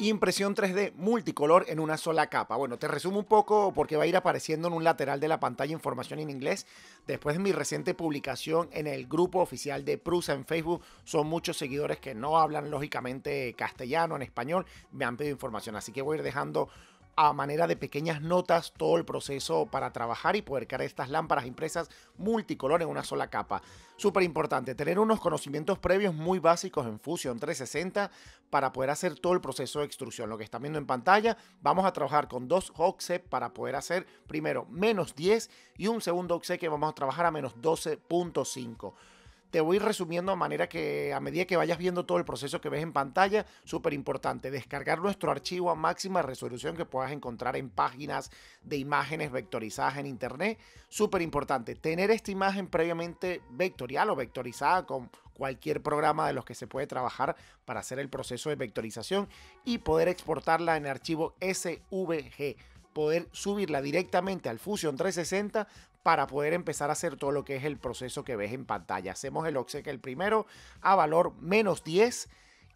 impresión 3D multicolor en una sola capa. Bueno, te resumo un poco porque va a ir apareciendo en un lateral de la pantalla información en inglés. Después de mi reciente publicación en el grupo oficial de Prusa en Facebook, son muchos seguidores que no hablan lógicamente castellano, en español, me han pedido información. Así que voy a ir dejando a manera de pequeñas notas todo el proceso para trabajar y poder crear estas lámparas impresas multicolor en una sola capa. Súper importante, tener unos conocimientos previos muy básicos en Fusion 360 para poder hacer todo el proceso de extrusión. Lo que están viendo en pantalla, vamos a trabajar con dos offset para poder hacer primero menos 10 y un segundo offset que vamos a trabajar a menos 12.5 te voy resumiendo a manera que a medida que vayas viendo todo el proceso que ves en pantalla, súper importante, descargar nuestro archivo a máxima resolución que puedas encontrar en páginas de imágenes vectorizadas en internet, súper importante, tener esta imagen previamente vectorial o vectorizada con cualquier programa de los que se puede trabajar para hacer el proceso de vectorización y poder exportarla en archivo SVG poder subirla directamente al Fusion 360 para poder empezar a hacer todo lo que es el proceso que ves en pantalla. Hacemos el que el primero a valor menos 10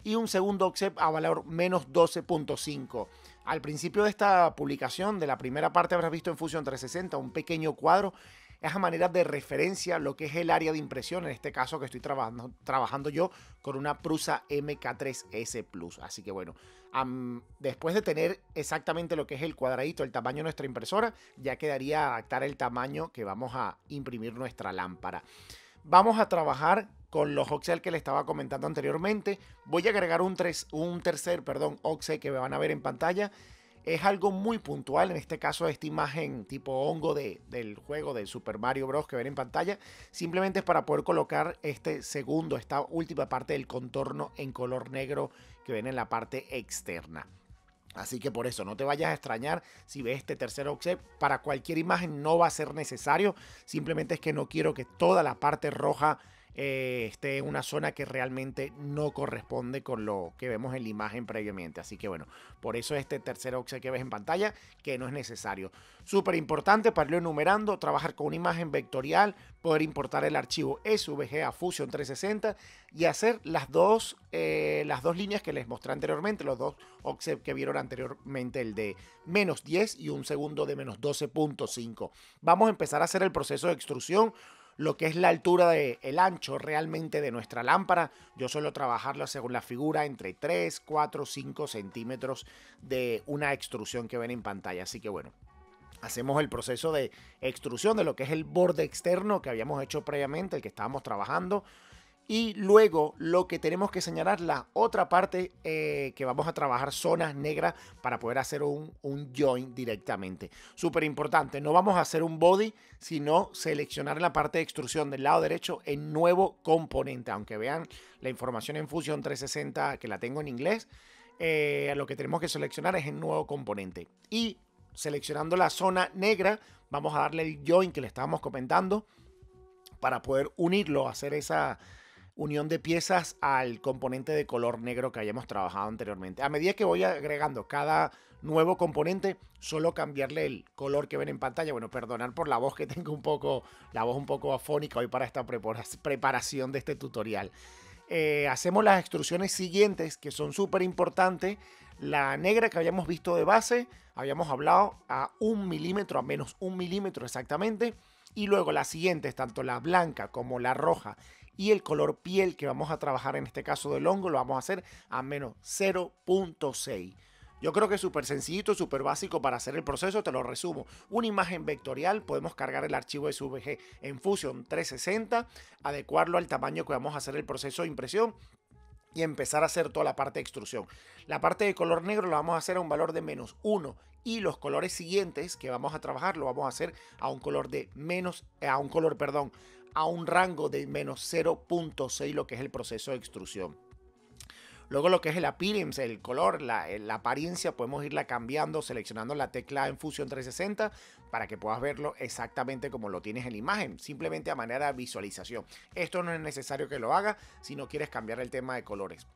y un segundo offset a valor menos 12.5. Al principio de esta publicación, de la primera parte habrás visto en Fusion 360 un pequeño cuadro esa manera de referencia lo que es el área de impresión, en este caso que estoy trabajando, trabajando yo con una Prusa MK3S Plus. Así que bueno, después de tener exactamente lo que es el cuadradito, el tamaño de nuestra impresora, ya quedaría adaptar el tamaño que vamos a imprimir nuestra lámpara. Vamos a trabajar con los Oxel que les estaba comentando anteriormente. Voy a agregar un, tres, un tercer perdón, Oxel que me van a ver en pantalla es algo muy puntual, en este caso esta imagen tipo hongo de, del juego de Super Mario Bros. que ven en pantalla, simplemente es para poder colocar este segundo, esta última parte del contorno en color negro que ven en la parte externa. Así que por eso no te vayas a extrañar si ves este tercer offset. Para cualquier imagen no va a ser necesario. Simplemente es que no quiero que toda la parte roja este esté en una zona que realmente no corresponde con lo que vemos en la imagen previamente. Así que bueno, por eso este tercer oxe que ves en pantalla, que no es necesario. Súper importante para irlo enumerando, trabajar con una imagen vectorial, poder importar el archivo SVG a Fusion 360 y hacer las dos, eh, las dos líneas que les mostré anteriormente, los dos oxe que vieron anteriormente, el de menos 10 y un segundo de menos 12.5. Vamos a empezar a hacer el proceso de extrusión lo que es la altura del el ancho realmente de nuestra lámpara. Yo suelo trabajarlo según la figura entre 3, 4, 5 centímetros de una extrusión que ven en pantalla. Así que bueno, hacemos el proceso de extrusión de lo que es el borde externo que habíamos hecho previamente, el que estábamos trabajando. Y luego lo que tenemos que señalar, la otra parte eh, que vamos a trabajar zonas negras para poder hacer un, join directamente. Súper importante, no vamos a hacer un body, sino seleccionar la parte de extrusión del lado derecho en nuevo componente. Aunque vean la información en Fusion 360 que la tengo en inglés, eh, lo que tenemos que seleccionar es el nuevo componente. Y seleccionando la zona negra, vamos a darle el join que le estábamos comentando para poder unirlo, hacer esa unión de piezas al componente de color negro que habíamos trabajado anteriormente. A medida que voy agregando cada nuevo componente, solo cambiarle el color que ven en pantalla. Bueno, perdonar por la voz que tengo un poco, la voz un poco afónica hoy para esta preparación de este tutorial. Eh, hacemos las extrusiones siguientes que son súper importantes. La negra que habíamos visto de base, habíamos hablado a un milímetro, a menos un milímetro exactamente. Y luego las siguientes, tanto la blanca como la roja y el color piel que vamos a trabajar en este caso del hongo lo vamos a hacer a menos 0.6. Yo creo que es súper sencillito, súper básico para hacer el proceso, te lo resumo. Una imagen vectorial, podemos cargar el archivo de SVG en Fusion 360, adecuarlo al tamaño que vamos a hacer el proceso de impresión y empezar a hacer toda la parte de extrusión. La parte de color negro la vamos a hacer a un valor de menos 1 y los colores siguientes que vamos a trabajar lo vamos a hacer a un color de menos, eh, a un color, perdón, a un rango de menos 0.6 lo que es el proceso de extrusión. Luego lo que es el appearance, el color, eh, la, apariencia, podemos irla cambiando, seleccionando la tecla en Fusion 360 para que puedas verlo exactamente como lo tienes en la imagen, simplemente a manera de visualización. Esto no es necesario que lo hagas si no quieres cambiar el tema de colores.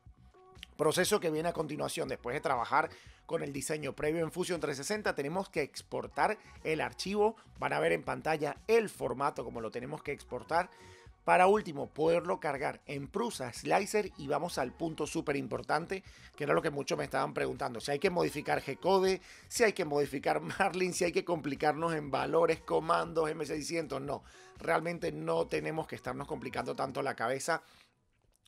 Proceso que viene a continuación, después de trabajar con el diseño previo en Fusion 360, tenemos que exportar el archivo. Van a ver en pantalla el formato como lo tenemos que exportar. Para último, poderlo cargar en Prusa Slicer y vamos al punto súper importante, que era lo que muchos me estaban preguntando, si hay que modificar G-Code, si hay que modificar Marlin, si hay que complicarnos en valores, comandos, M600, no, realmente no tenemos que estarnos complicando tanto la cabeza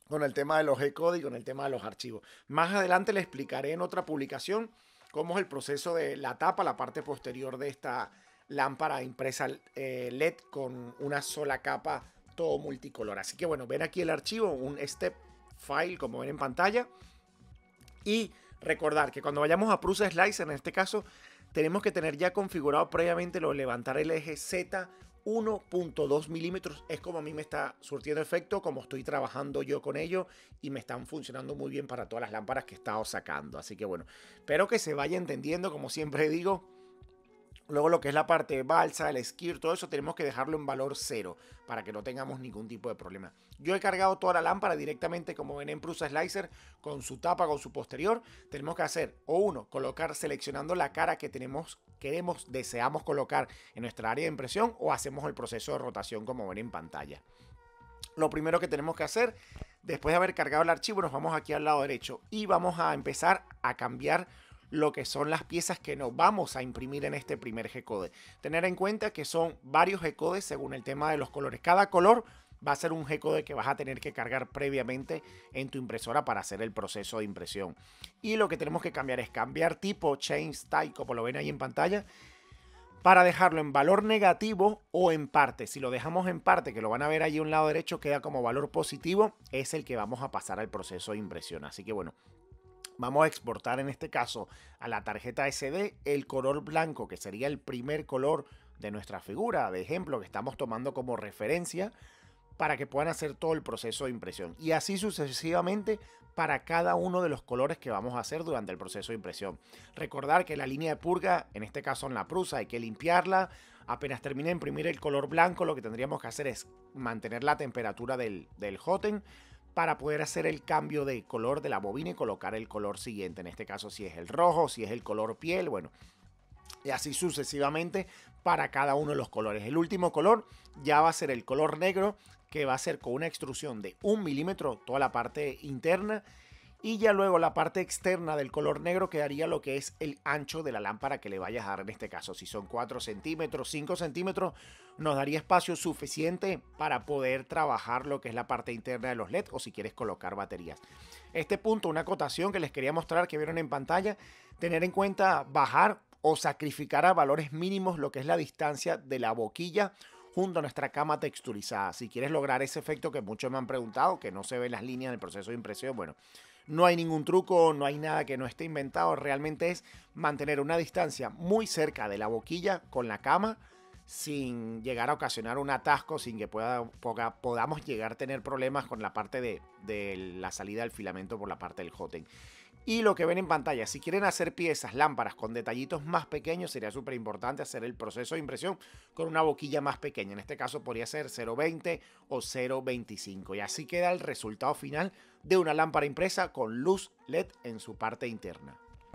con el tema de los G-Code y con el tema de los archivos. Más adelante le explicaré en otra publicación cómo es el proceso de la tapa, la parte posterior de esta lámpara impresa eh, LED con una sola capa multicolor. Así que bueno, ven aquí el archivo, un step file como ven en pantalla. Y recordar que cuando vayamos a Prusa Slicer, en este caso, tenemos que tener ya configurado previamente lo de levantar el eje Z 1.2 milímetros es como a mí me está surtiendo efecto, como estoy trabajando yo con ello y me están funcionando muy bien para todas las lámparas que he estado sacando. Así que bueno, espero que se vaya entendiendo, como siempre digo, Luego lo que es la parte de balsa, el skir, todo eso tenemos que dejarlo en valor cero para que no tengamos ningún tipo de problema. Yo he cargado toda la lámpara directamente como ven en Prusa Slicer con su tapa, con su posterior. Tenemos que hacer o uno, colocar seleccionando la cara que tenemos, queremos, deseamos colocar en nuestra área de impresión o hacemos el proceso de rotación como ven en pantalla. Lo primero que tenemos que hacer, después de haber cargado el archivo, nos vamos aquí al lado derecho y vamos a empezar a cambiar lo que son las piezas que nos vamos a imprimir en este primer G-Code. Tener en cuenta que son varios G-Codes según el tema de los colores. Cada color va a ser un G-Code que vas a tener que cargar previamente en tu impresora para hacer el proceso de impresión. Y lo que tenemos que cambiar es cambiar tipo, change type, como lo ven ahí en pantalla, para dejarlo en valor negativo o en parte. Si lo dejamos en parte, que lo van a ver ahí a un lado derecho, queda como valor positivo, es el que vamos a pasar al proceso de impresión. Así que bueno, Vamos a exportar en este caso a la tarjeta SD el color blanco, que sería el primer color de nuestra figura, de ejemplo, que estamos tomando como referencia para que puedan hacer todo el proceso de impresión. Y así sucesivamente para cada uno de los colores que vamos a hacer durante el proceso de impresión. Recordar que la línea de purga, en este caso en la prusa, hay que limpiarla. Apenas termine de imprimir el color blanco, lo que tendríamos que hacer es mantener la temperatura del, del para poder hacer el cambio de color de la bobina y colocar el color siguiente. En este caso, si es el rojo, si es el color piel, bueno, y así sucesivamente para cada uno de los colores. El último color ya va a ser el color negro, que va a ser con una extrusión de un milímetro toda la parte interna y ya luego la parte externa del color negro quedaría lo que es el ancho de la lámpara que le vayas a dar en este caso. Si son 4 centímetros, 5 centímetros, nos daría espacio suficiente para poder trabajar lo que es la parte interna de los LED o si quieres colocar baterías. Este punto, una acotación que les quería mostrar que vieron en pantalla, tener en cuenta bajar o sacrificar a valores mínimos lo que es la distancia de la boquilla junto a nuestra cama texturizada. Si quieres lograr ese efecto que muchos me han preguntado, que no se ven las líneas del proceso de impresión, bueno, no hay ningún truco, no hay nada que no esté inventado, realmente es mantener una distancia muy cerca de la boquilla con la cama sin llegar a ocasionar un atasco, sin que pueda, podamos llegar a tener problemas con la parte de, la salida del filamento por la parte del hotend y lo que ven en pantalla. Si quieren hacer piezas, lámparas con detallitos más pequeños, sería súper importante hacer el proceso de impresión con una boquilla más pequeña. En este caso podría ser 0.20 o 0.25. Y así queda el resultado final de una lámpara impresa con luz LED en su parte interna.